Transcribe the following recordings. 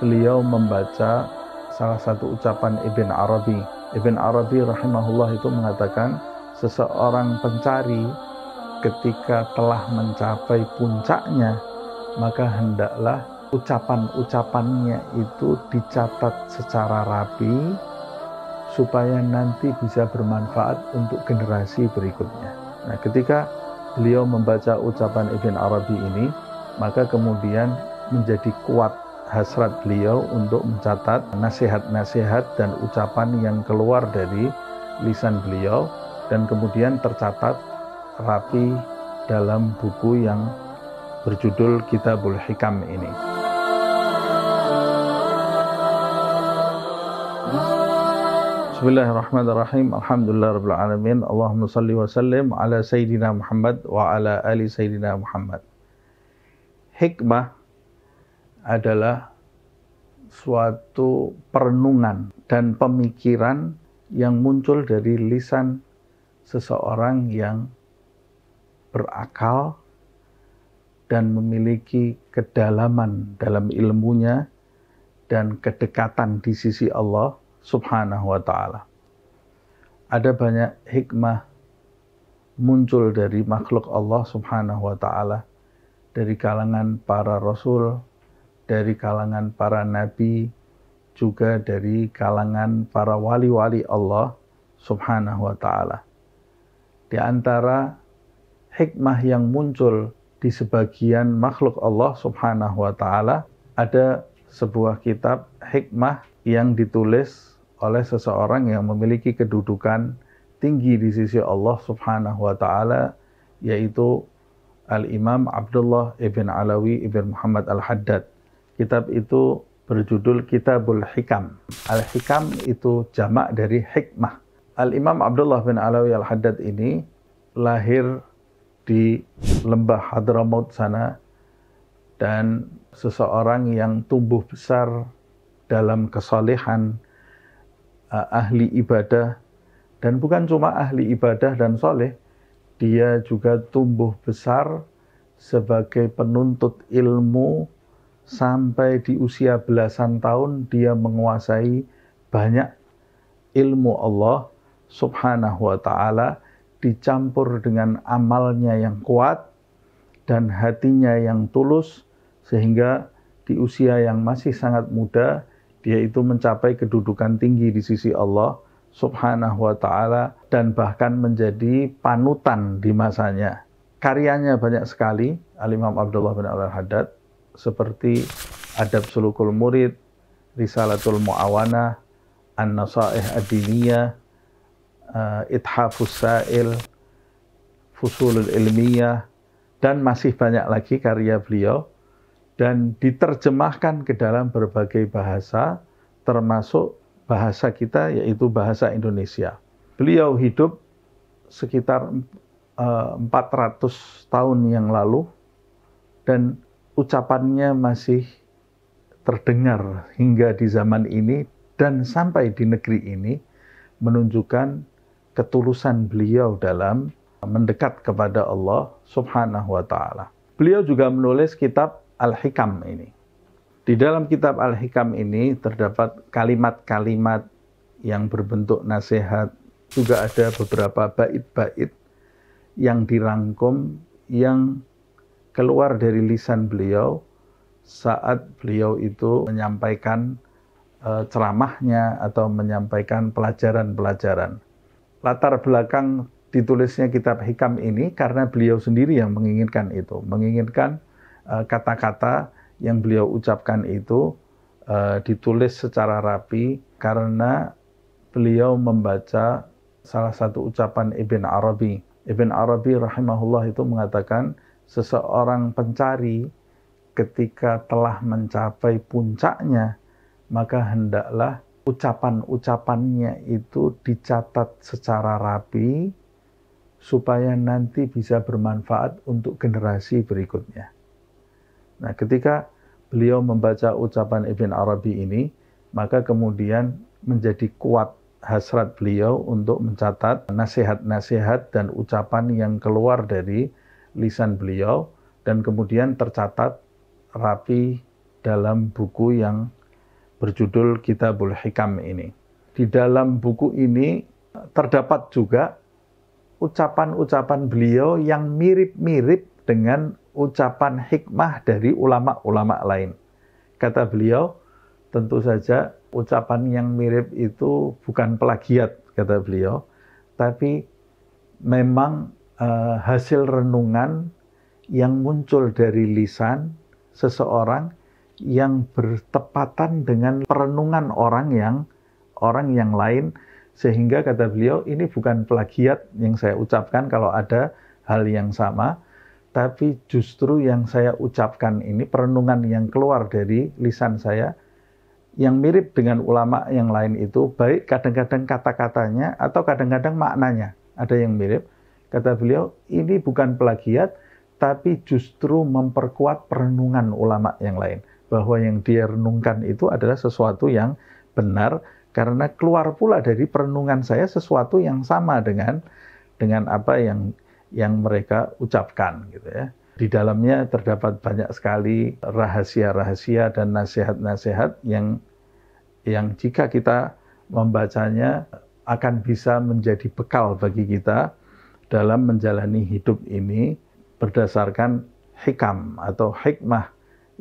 beliau membaca salah satu ucapan Ibn Arabi. Ibn Arabi rahimahullah itu mengatakan seseorang pencari ketika telah mencapai puncaknya maka hendaklah ucapan-ucapannya itu dicatat secara rapi supaya nanti bisa bermanfaat untuk generasi berikutnya. Nah, ketika beliau membaca ucapan Ibn Arabi ini, maka kemudian menjadi kuat hasrat beliau untuk mencatat nasihat-nasihat dan ucapan yang keluar dari lisan beliau dan kemudian tercatat rapi dalam buku yang berjudul Kitabul Hikam ini. Bismillahirrahmanirrahim. Alhamdulillah rabbil alamin. Allahumma salli wa sallim ala sayyidina Muhammad wa ala ali sayyidina Muhammad. Hikmah adalah suatu perenungan dan pemikiran yang muncul dari lisan seseorang yang berakal dan memiliki kedalaman dalam ilmunya dan kedekatan di sisi Allah Subhanahu wa taala. Ada banyak hikmah muncul dari makhluk Allah Subhanahu wa taala dari kalangan para rasul, dari kalangan para nabi, juga dari kalangan para wali-wali Allah Subhanahu wa Ta'ala. Di antara hikmah yang muncul di sebagian makhluk Allah Subhanahu wa Ta'ala, ada sebuah kitab hikmah yang ditulis oleh seseorang yang memiliki kedudukan tinggi di sisi Allah Subhanahu wa Ta'ala, yaitu Al-Imam Abdullah ibn Alawi ibn Muhammad Al-Haddad Kitab itu berjudul Kitabul Hikam. Al-Hikam itu jamak dari hikmah. Al-Imam Abdullah bin Alawi Al-Haddad ini lahir di lembah Hadramaut sana dan seseorang yang tumbuh besar dalam kesalehan, eh, ahli ibadah, dan bukan cuma ahli ibadah dan soleh, dia juga tumbuh besar sebagai penuntut ilmu sampai di usia belasan tahun dia menguasai banyak ilmu Allah Subhanahu wa taala dicampur dengan amalnya yang kuat dan hatinya yang tulus sehingga di usia yang masih sangat muda dia itu mencapai kedudukan tinggi di sisi Allah Subhanahu wa taala dan bahkan menjadi panutan di masanya. Karyanya banyak sekali Al Imam Abdullah bin Al Haddad seperti Adab Sulukul Murid, Risalatul Mu'awanah, An-Nasaih Ad-Diniyah, uh, Ithafus Sa'il, Fusulul Ilmiyah, dan masih banyak lagi karya beliau. Dan diterjemahkan ke dalam berbagai bahasa, termasuk bahasa kita yaitu bahasa Indonesia. Beliau hidup sekitar 400 eh, tahun yang lalu dan ucapannya masih terdengar hingga di zaman ini dan sampai di negeri ini menunjukkan ketulusan beliau dalam mendekat kepada Allah Subhanahu wa taala. Beliau juga menulis kitab Al-Hikam ini. Di dalam kitab Al-Hikam ini terdapat kalimat-kalimat yang berbentuk nasihat, juga ada beberapa bait-bait yang dirangkum yang keluar dari lisan beliau saat beliau itu menyampaikan eh, ceramahnya atau menyampaikan pelajaran-pelajaran. Latar belakang ditulisnya kitab hikam ini karena beliau sendiri yang menginginkan itu, menginginkan eh, kata-kata yang beliau ucapkan itu eh, ditulis secara rapi karena beliau membaca salah satu ucapan Ibn Arabi. Ibn Arabi rahimahullah itu mengatakan seseorang pencari ketika telah mencapai puncaknya, maka hendaklah ucapan-ucapannya itu dicatat secara rapi supaya nanti bisa bermanfaat untuk generasi berikutnya. Nah, ketika beliau membaca ucapan Ibn Arabi ini, maka kemudian menjadi kuat hasrat beliau untuk mencatat nasihat-nasihat dan ucapan yang keluar dari lisan beliau dan kemudian tercatat rapi dalam buku yang berjudul Kitabul Hikam ini. Di dalam buku ini terdapat juga ucapan-ucapan beliau yang mirip-mirip dengan ucapan hikmah dari ulama-ulama lain. Kata beliau, tentu saja ucapan yang mirip itu bukan plagiat, kata beliau, tapi memang uh, hasil renungan yang muncul dari lisan seseorang yang bertepatan dengan perenungan orang yang orang yang lain sehingga kata beliau ini bukan plagiat yang saya ucapkan kalau ada hal yang sama tapi justru yang saya ucapkan ini perenungan yang keluar dari lisan saya yang mirip dengan ulama yang lain itu baik kadang-kadang kata-katanya atau kadang-kadang maknanya ada yang mirip Kata beliau, ini bukan plagiat, tapi justru memperkuat perenungan ulama yang lain. Bahwa yang dia renungkan itu adalah sesuatu yang benar, karena keluar pula dari perenungan saya sesuatu yang sama dengan dengan apa yang yang mereka ucapkan gitu ya. Di dalamnya terdapat banyak sekali rahasia-rahasia dan nasihat-nasihat yang yang jika kita membacanya akan bisa menjadi bekal bagi kita dalam menjalani hidup ini berdasarkan hikam atau hikmah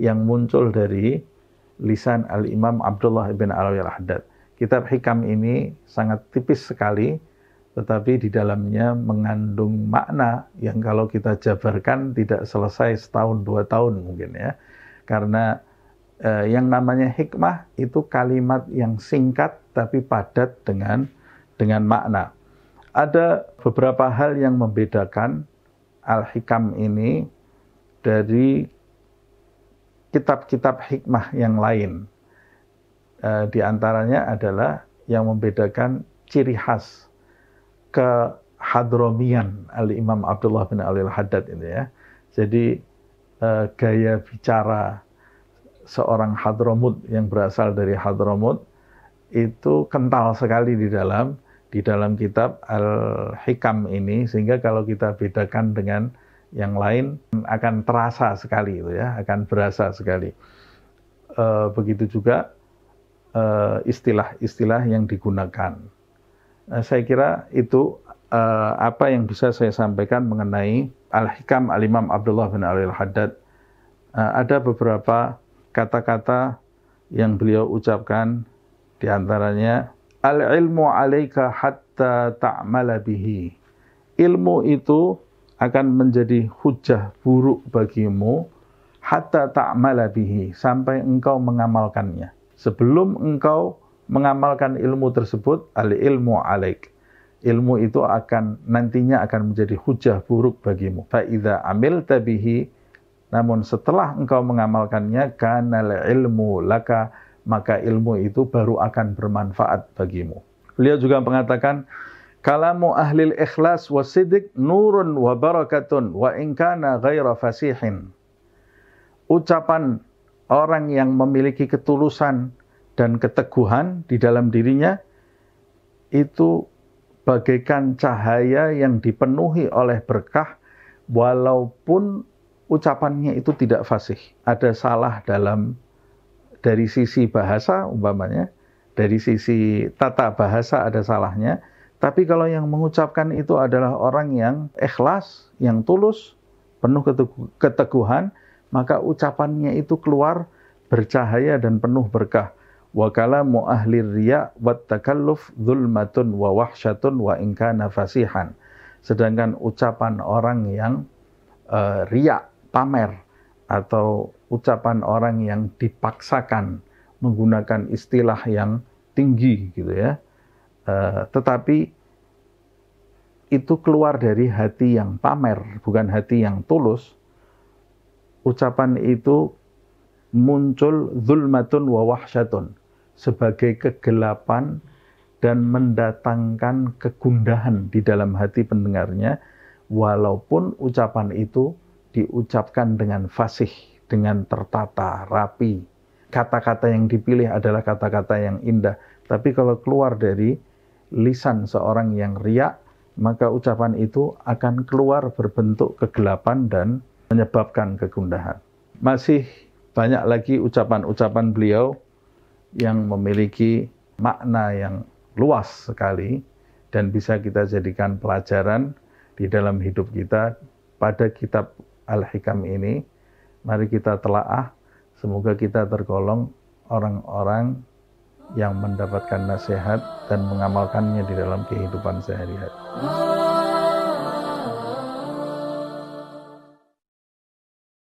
yang muncul dari lisan Al-Imam Abdullah bin Alawi al-Haddad. Kitab Hikam ini sangat tipis sekali, tetapi di dalamnya mengandung makna yang kalau kita jabarkan tidak selesai setahun dua tahun mungkin ya. Karena eh, yang namanya hikmah itu kalimat yang singkat tapi padat dengan dengan makna. Ada beberapa hal yang membedakan Al-Hikam ini dari kitab-kitab hikmah yang lain. E, di antaranya adalah yang membedakan ciri khas kehadromian Al-Imam Abdullah bin Ali Al-Haddad ini ya. Jadi e, gaya bicara seorang hadromut yang berasal dari hadromut itu kental sekali di dalam di dalam kitab Al-Hikam ini sehingga kalau kita bedakan dengan yang lain akan terasa sekali itu ya, akan berasa sekali. E, begitu juga e, istilah-istilah yang digunakan. E, saya kira itu e, apa yang bisa saya sampaikan mengenai Al-Hikam Al-Imam Abdullah bin Alil Al-Haddad. E, ada beberapa kata-kata yang beliau ucapkan diantaranya al ilmu alaika hatta ta'mala bihi. Ilmu itu akan menjadi hujah buruk bagimu hatta ta'mala bihi sampai engkau mengamalkannya. Sebelum engkau mengamalkan ilmu tersebut, al ilmu alaik. Ilmu itu akan nantinya akan menjadi hujah buruk bagimu. Fa idza amilta bihi namun setelah engkau mengamalkannya kanal ilmu laka maka ilmu itu baru akan bermanfaat bagimu. Beliau juga mengatakan, Kalamu ahlil ikhlas wa sidik nurun wa barakatun wa inkana ghaira fasihin. Ucapan orang yang memiliki ketulusan dan keteguhan di dalam dirinya itu bagaikan cahaya yang dipenuhi oleh berkah walaupun ucapannya itu tidak fasih, ada salah dalam dari sisi bahasa umpamanya, dari sisi tata bahasa ada salahnya, tapi kalau yang mengucapkan itu adalah orang yang ikhlas, yang tulus, penuh keteguhan, maka ucapannya itu keluar bercahaya dan penuh berkah. Wa kalamu ahli riya wa takalluf zulmatun wa wahsyatun wa inkana fasihan. Sedangkan ucapan orang yang uh, riya, pamer, atau ucapan orang yang dipaksakan menggunakan istilah yang tinggi gitu ya. E, tetapi itu keluar dari hati yang pamer, bukan hati yang tulus. Ucapan itu muncul zulmatun wa wahsyatun sebagai kegelapan dan mendatangkan kegundahan di dalam hati pendengarnya walaupun ucapan itu diucapkan dengan fasih dengan tertata, rapi. Kata-kata yang dipilih adalah kata-kata yang indah. Tapi kalau keluar dari lisan seorang yang riak, maka ucapan itu akan keluar berbentuk kegelapan dan menyebabkan kegundahan. Masih banyak lagi ucapan-ucapan beliau yang memiliki makna yang luas sekali dan bisa kita jadikan pelajaran di dalam hidup kita pada kitab Al-Hikam ini. Mari kita telaah, semoga kita tergolong orang-orang yang mendapatkan nasihat dan mengamalkannya di dalam kehidupan sehari-hari.